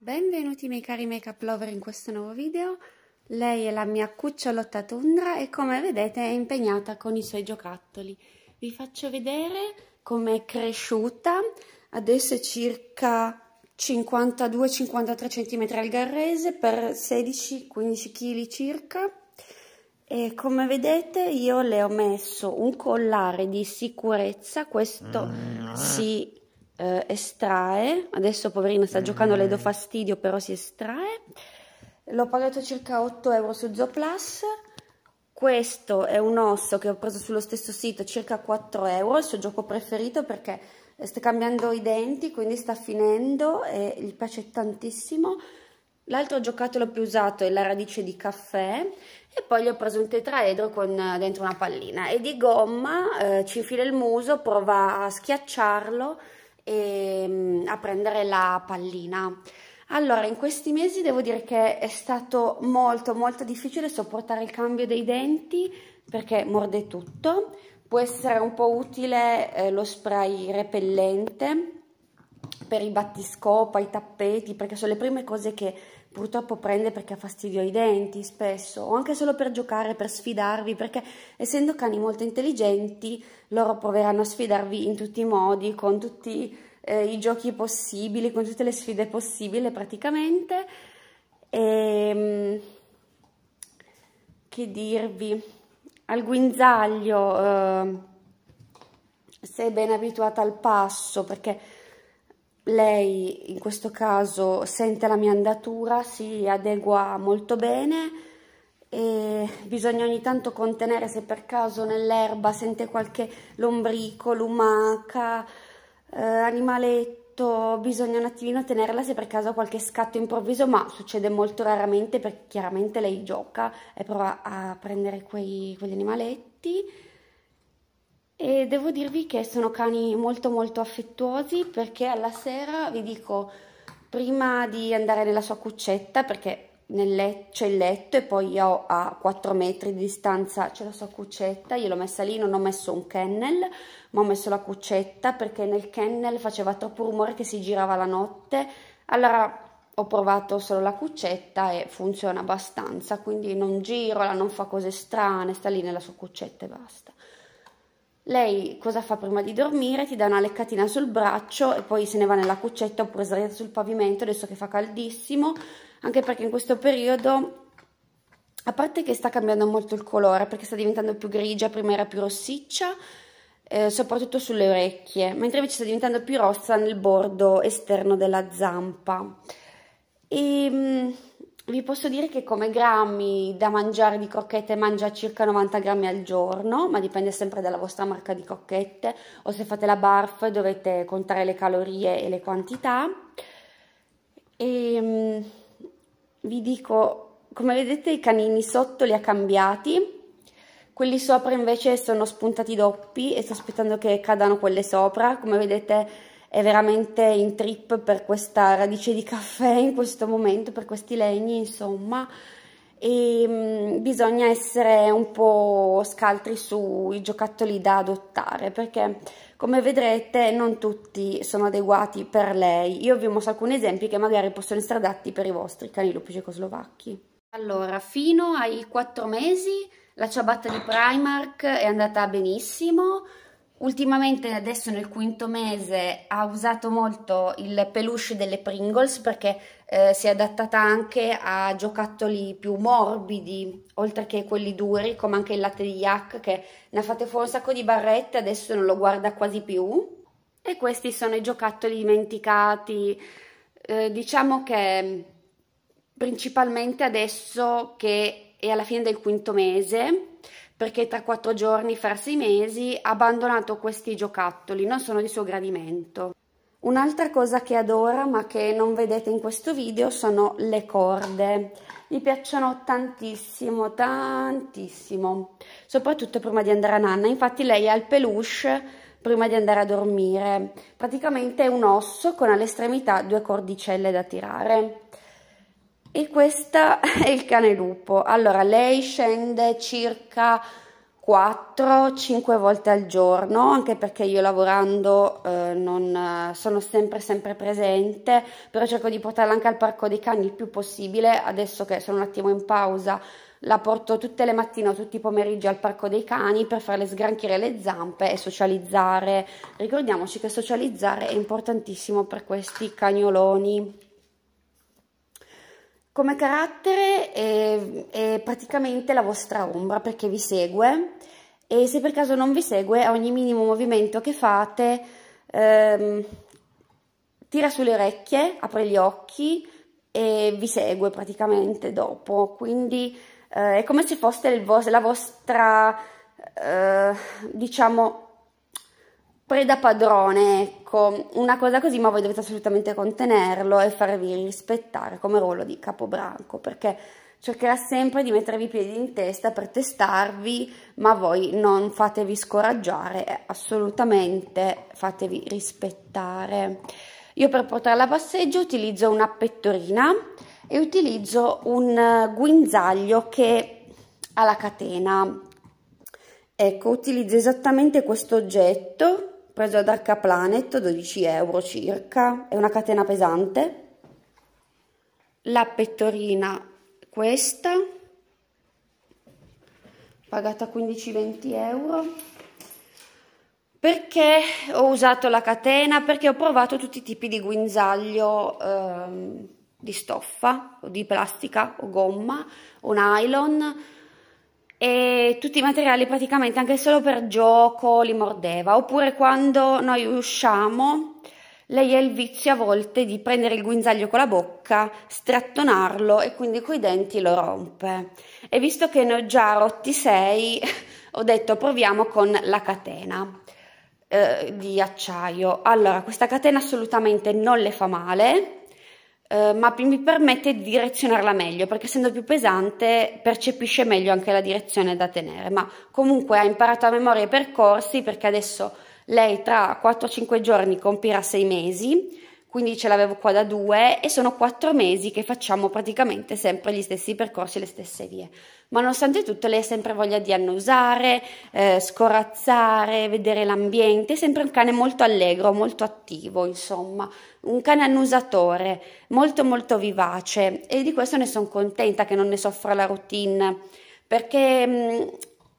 Benvenuti miei cari makeup lover in questo nuovo video. Lei è la mia cucciolotta tundra e come vedete è impegnata con i suoi giocattoli. Vi faccio vedere com'è cresciuta. Adesso è circa 52-53 cm al garrese per 16-15 kg circa. E come vedete io le ho messo un collare di sicurezza, questo mm. si eh, estrae, adesso poverina sta giocando, mm. le do fastidio, però si estrae. L'ho pagato circa 8 euro su Zooplus. Questo è un osso che ho preso sullo stesso sito, circa 4 euro, il suo gioco preferito perché sta cambiando i denti, quindi sta finendo e gli piace tantissimo. L'altro giocattolo più usato è la radice di caffè e poi gli ho preso un tetraedro con dentro una pallina. È di gomma, eh, ci infila il muso, prova a schiacciarlo e, ehm, a prendere la pallina. Allora, in questi mesi devo dire che è stato molto molto difficile sopportare il cambio dei denti perché morde tutto. Può essere un po' utile eh, lo spray repellente per i battiscopa, i tappeti, perché sono le prime cose che purtroppo prende perché ha fastidio ai denti spesso, o anche solo per giocare, per sfidarvi, perché essendo cani molto intelligenti, loro proveranno a sfidarvi in tutti i modi, con tutti eh, i giochi possibili, con tutte le sfide possibili praticamente. E, ehm, che dirvi? Al guinzaglio eh, è ben abituata al passo perché lei in questo caso sente la mia andatura, si adegua molto bene e bisogna ogni tanto contenere se per caso nell'erba sente qualche lombrico, lumaca, eh, animaletto bisogna un attimino tenerla se per caso ha qualche scatto improvviso, ma succede molto raramente perché chiaramente lei gioca e prova a prendere quei, quegli animaletti e devo dirvi che sono cani molto molto affettuosi perché alla sera vi dico prima di andare nella sua cuccetta perché nel c'è il letto e poi io a 4 metri di distanza c'è la sua cuccetta, io l'ho messa lì, non ho messo un kennel, ma ho messo la cuccetta perché nel kennel faceva troppo rumore che si girava la notte, allora ho provato solo la cuccetta e funziona abbastanza, quindi non girola, non fa cose strane, sta lì nella sua cuccetta e basta. Lei cosa fa prima di dormire? Ti dà una leccatina sul braccio e poi se ne va nella cuccetta oppure sdraiata sul pavimento adesso che fa caldissimo, anche perché in questo periodo a parte che sta cambiando molto il colore perché sta diventando più grigia, prima era più rossiccia, eh, soprattutto sulle orecchie, mentre invece sta diventando più rossa nel bordo esterno della zampa. E ehm, vi posso dire che come grammi da mangiare di crocchette mangia circa 90 grammi al giorno, ma dipende sempre dalla vostra marca di crocchette o se fate la barf dovete contare le calorie e le quantità. E ehm, vi dico, come vedete i canini sotto li ha cambiati, quelli sopra invece sono spuntati doppi e sto aspettando che cadano quelle sopra, come vedete è veramente in trip per questa radice di caffè in questo momento, per questi legni insomma e mh, mm, bisogna essere un po' scaltri sui giocattoli da adottare perché come vedrete non tutti sono adeguati per lei io vi ho mostro alcuni esempi che magari possono essere adatti per i vostri cani lupi cecoslovacchi allora fino ai 4 mesi la ciabatta di Primark è andata benissimo Ultimamente, adesso nel quinto mese, ha usato molto il peluche delle Pringles perché eh, si è adattata anche a giocattoli più morbidi, oltre che quelli duri, come anche il latte di yak, che ne ha fate fuori un sacco di barrette, adesso non lo guarda quasi più. E questi sono i giocattoli dimenticati. Eh, diciamo che principalmente adesso che è alla fine del quinto mese perché tra quattro giorni, fra sei mesi, ha abbandonato questi giocattoli, non sono di suo gradimento. Un'altra cosa che adora ma che non vedete in questo video sono le corde. Gli piacciono tantissimo, tantissimo, soprattutto prima di andare a nanna. Infatti lei ha il peluche prima di andare a dormire. Praticamente è un osso con all'estremità due cordicelle da tirare e questo è il cane lupo allora lei scende circa 4-5 volte al giorno, anche perché io lavorando eh, non eh, sono sempre sempre presente, però cerco di portarla anche al parco dei cani il più possibile, adesso che sono un attimo in pausa la porto tutte le mattine o tutti i pomeriggi al parco dei cani per farle sgranchire le zampe e socializzare. Ricordiamoci che socializzare è importantissimo per questi cagnoloni. Come carattere è, è praticamente la vostra ombra perché vi segue e se per caso non vi segue a ogni minimo movimento che fate ehm, tira sulle orecchie, apre gli occhi e vi segue praticamente dopo, quindi eh, è come se foste vo la vostra, eh, diciamo, preda padrone, ecco, una cosa così, ma voi dovete assolutamente contenerlo e farvi rispettare come ruolo di capobranco, perché cercherà sempre di mettervi i piedi in testa per testarvi, ma voi non fatevi scoraggiare, assolutamente fatevi rispettare. Io per portarla a passeggio utilizzo una pettorina e utilizzo un guinzaglio che ha la catena. Ecco, utilizzo esattamente questo oggetto preso da Dark Planet, 12 euro circa, è una catena pesante. La pettorina questa, pagata 15-20 euro. Perché ho usato la catena? Perché ho provato tutti i tipi di guinzaglio ehm, di stoffa, o di plastica, o gomma, o nylon, e tutti i materiali praticamente anche solo per gioco li mordeva oppure quando noi usciamo lei ha il vizio a volte di prendere il guinzaglio con la bocca, strattonarlo e quindi coi denti lo rompe. E visto che ne ho già rotti 6, ho detto proviamo con la catena eh, di acciaio. Allora, questa catena assolutamente non le fa male, eh, ma mi permette di direzionarla meglio perché essendo più pesante percepisce meglio anche la direzione da tenere, ma comunque ha imparato a memoria i percorsi perché adesso lei tra 4-5 giorni compirà 6 mesi quindi ce l'avevo qua da due e sono quattro mesi che facciamo praticamente sempre gli stessi percorsi, le stesse vie. Ma nonostante tutto lei ha sempre voglia di annusare, eh, scorazzare, vedere l'ambiente, è sempre un cane molto allegro, molto attivo, insomma, un cane annusatore, molto molto vivace e di questo ne sono contenta che non ne soffra la routine perché... Mh, mm,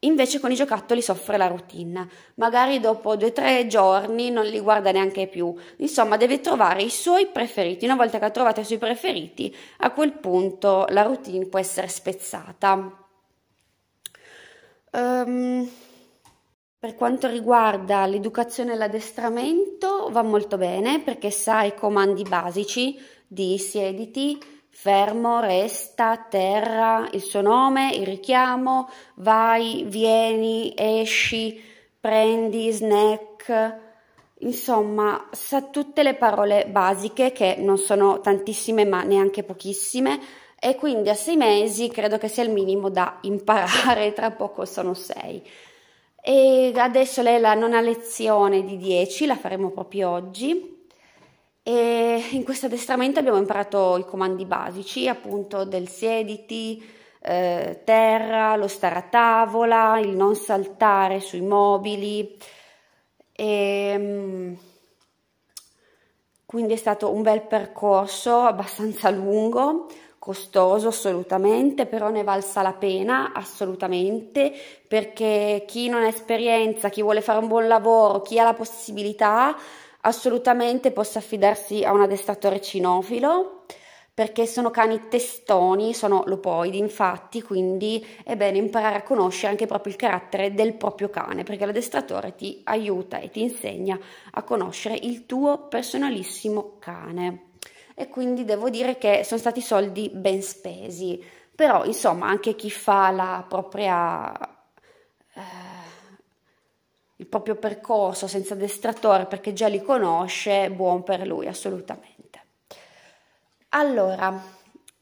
Invece con i giocattoli soffre la routine, magari dopo due o tre giorni non li guarda neanche più, insomma deve trovare i suoi preferiti, una volta che ha trovato i suoi preferiti a quel punto la routine può essere spezzata. Um, per quanto riguarda l'educazione e l'addestramento va molto bene perché sa i comandi basici di siediti, Fermo, resta, terra, il suo nome, il richiamo, vai, vieni, esci, prendi, snack. Insomma, sa tutte le parole basiche che non sono tantissime ma neanche pochissime e quindi a sei mesi credo che sia il minimo da imparare, tra poco sono sei. E adesso lei è la nona lezione di 10, la faremo proprio oggi e in questo addestramento abbiamo imparato i comandi basici, appunto del siediti, eh, terra, lo stare a tavola, il non saltare sui mobili. E, ehm, quindi è stato un bel percorso, abbastanza lungo, costoso assolutamente, però ne è valsa la pena assolutamente, perché chi non ha esperienza, chi vuole fare un buon lavoro, chi ha la possibilità assolutamente possa affidarsi a un addestratore cinofilo perché sono cani testoni, sono lopoidi infatti, quindi è bene imparare a conoscere anche proprio il carattere del proprio cane, perché l'addestratore ti aiuta e ti insegna a conoscere il tuo personalissimo cane. E quindi devo dire che sono stati soldi ben spesi, però insomma anche chi fa la propria... Eh, il proprio percorso senza addestratore perché già li conosce, buon per lui, assolutamente. Allora,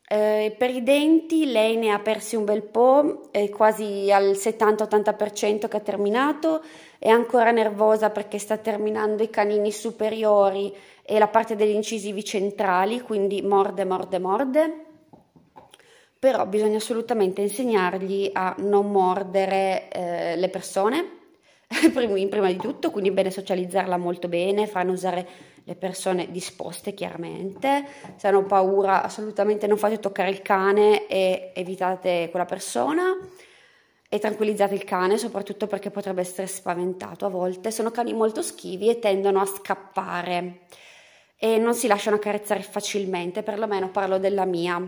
eh, per i denti lei ne ha persi un bel po', è quasi al 70-80% che ha terminato, è ancora nervosa perché sta terminando i canini superiori e la parte degli incisivi centrali, quindi morde, morde, morde. Però bisogna assolutamente insegnargli a non mordere eh, le persone prima di tutto, quindi è bene socializzarla molto bene, fanno usare le persone disposte chiaramente, se hanno paura assolutamente non fate toccare il cane e evitate quella persona e tranquillizzate il cane soprattutto perché potrebbe essere spaventato a volte, sono cani molto schivi e tendono a scappare e non si lasciano accarezzare facilmente, perlomeno parlo della mia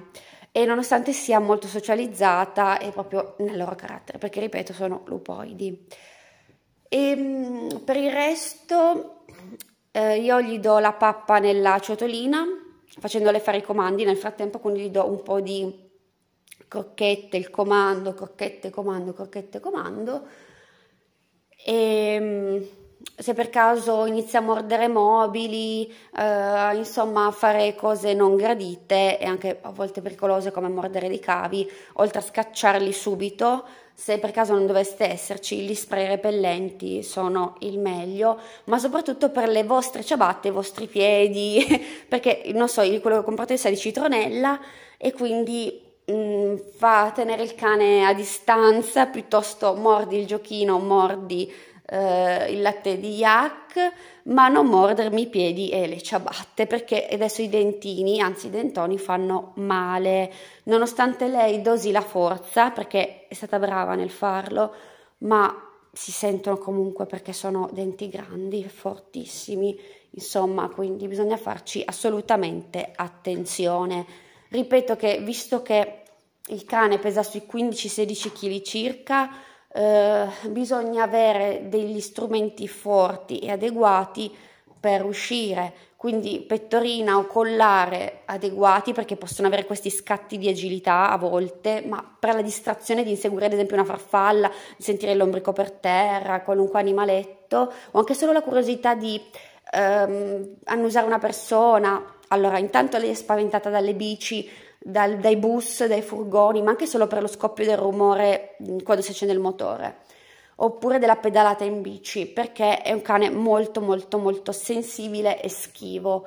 e nonostante sia molto socializzata è proprio nel loro carattere perché ripeto sono lupoidi. E ehm, per il resto eh, io gli do la pappa nella ciotolina facendole fare i comandi, nel frattempo quindi gli do un po' di crocchette, il comando, crocchette, comando, crocchette, comando. E ehm, se per caso inizia a mordere mobili, eh, insomma a fare cose non gradite e anche a volte pericolose come mordere dei cavi, oltre a scacciarli subito, se per caso non doveste esserci, gli spray repellenti sono il meglio, ma soprattutto per le vostre ciabatte, i vostri piedi, perché non so, quello che ho comprato è di citronella e quindi mh, mm, fa tenere il cane a distanza, piuttosto mordi il giochino, mordi eh, il latte di yak, ma non mordermi i piedi e le ciabatte, perché adesso i dentini, anzi i dentoni, fanno male. Nonostante lei dosi la forza, perché è stata brava nel farlo, ma si sentono comunque perché sono denti grandi, fortissimi, insomma, quindi bisogna farci assolutamente attenzione. Ripeto che visto che il cane pesa sui 15-16 kg circa, eh, bisogna avere degli strumenti forti e adeguati per uscire, quindi pettorina o collare adeguati perché possono avere questi scatti di agilità a volte, ma per la distrazione di inseguire ad esempio una farfalla, di sentire l'ombrico per terra, qualunque animaletto, o anche solo la curiosità di ehm, annusare una persona. Allora, intanto lei è spaventata dalle bici, dal, dai bus, dai furgoni, ma anche solo per lo scoppio del rumore mm, quando si accende il motore, oppure della pedalata in bici, perché è un cane molto molto molto sensibile e schivo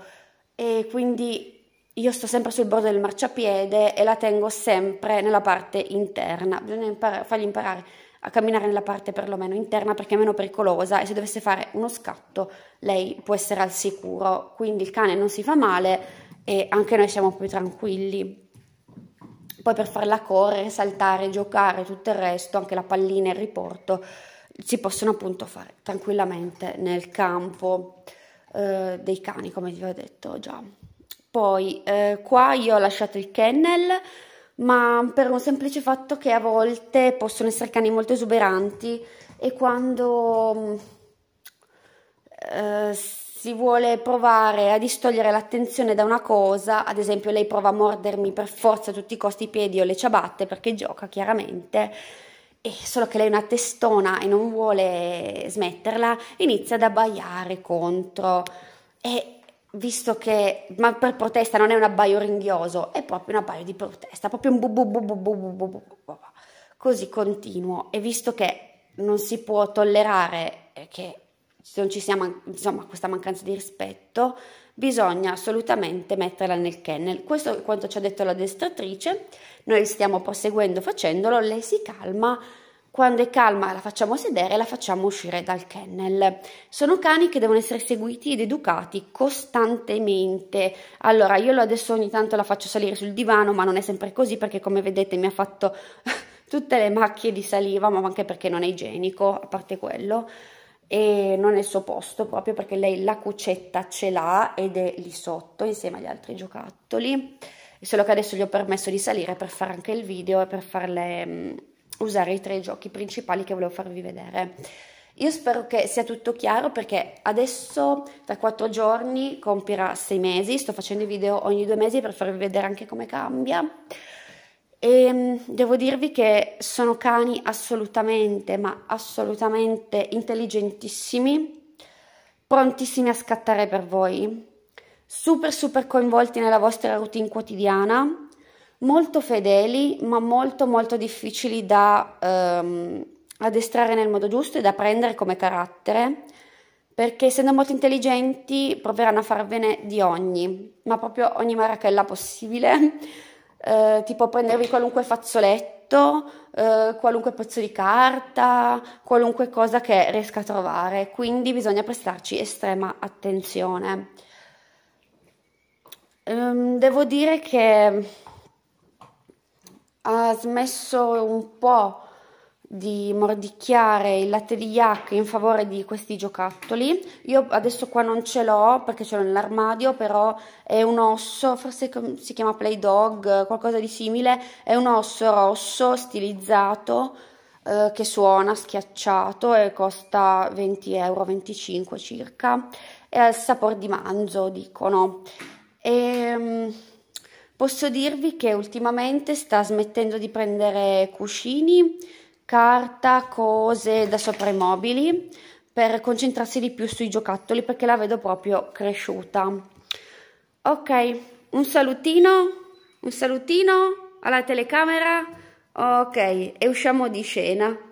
e quindi io sto sempre sul bordo del marciapiede e la tengo sempre nella parte interna, bisogna imparare, fargli imparare a camminare nella parte perlomeno interna perché è meno pericolosa e se dovesse fare uno scatto lei può essere al sicuro, quindi il cane non si fa male e anche noi siamo più tranquilli poi per farla correre, saltare, giocare, tutto il resto, anche la pallina e il riporto, si possono appunto fare tranquillamente nel campo eh, dei cani, come vi ho detto già. Poi eh, qua io ho lasciato il kennel, ma per un semplice fatto che a volte possono essere cani molto esuberanti e quando si vuole provare a distogliere l'attenzione da una cosa, ad esempio lei prova a mordermi per forza a tutti i costi i piedi o le ciabatte perché gioca chiaramente, e solo che lei è una testona e non vuole smetterla, inizia ad abbaiare contro e visto che ma per protesta non è un abbaio ringhioso, è proprio un abbaio di protesta, proprio un bu bu bu bu bu bu bu bu bu così continuo e visto che non si può tollerare che se non ci sia insomma, questa mancanza di rispetto, bisogna assolutamente metterla nel kennel. Questo è quanto ci ha detto l'addestratrice, noi stiamo proseguendo facendolo, lei si calma, quando è calma la facciamo sedere e la facciamo uscire dal kennel. Sono cani che devono essere seguiti ed educati costantemente. Allora, io adesso ogni tanto la faccio salire sul divano, ma non è sempre così perché come vedete mi ha fatto tutte le macchie di saliva, ma anche perché non è igienico, a parte quello e non è il suo posto proprio perché lei la cucetta ce l'ha ed è lì sotto insieme agli altri giocattoli solo che adesso gli ho permesso di salire per fare anche il video e per farle um, usare i tre giochi principali che volevo farvi vedere io spero che sia tutto chiaro perché adesso tra quattro giorni compirà sei mesi sto facendo i video ogni due mesi per farvi vedere anche come cambia e ehm, devo dirvi che sono cani assolutamente, ma assolutamente intelligentissimi, prontissimi a scattare per voi, super super coinvolti nella vostra routine quotidiana, molto fedeli, ma molto molto difficili da ehm, addestrare nel modo giusto e da prendere come carattere, perché essendo molto intelligenti proveranno a farvene di ogni, ma proprio ogni marachella possibile eh, tipo prendervi qualunque fazzoletto, eh, qualunque pezzo di carta, qualunque cosa che riesca a trovare, quindi bisogna prestarci estrema attenzione. Ehm, devo dire che ha smesso un po' di mordicchiare il latte di yak in favore di questi giocattoli io adesso qua non ce l'ho perché ce l'ho nell'armadio però è un osso forse si chiama play dog qualcosa di simile è un osso rosso stilizzato eh, che suona schiacciato e costa 20 euro 25 circa e ha il sapore di manzo dicono e ehm, Posso dirvi che ultimamente sta smettendo di prendere cuscini carta, cose da sopra i mobili per concentrarsi di più sui giocattoli perché la vedo proprio cresciuta. Ok, un salutino, un salutino alla telecamera. Ok, e usciamo di scena.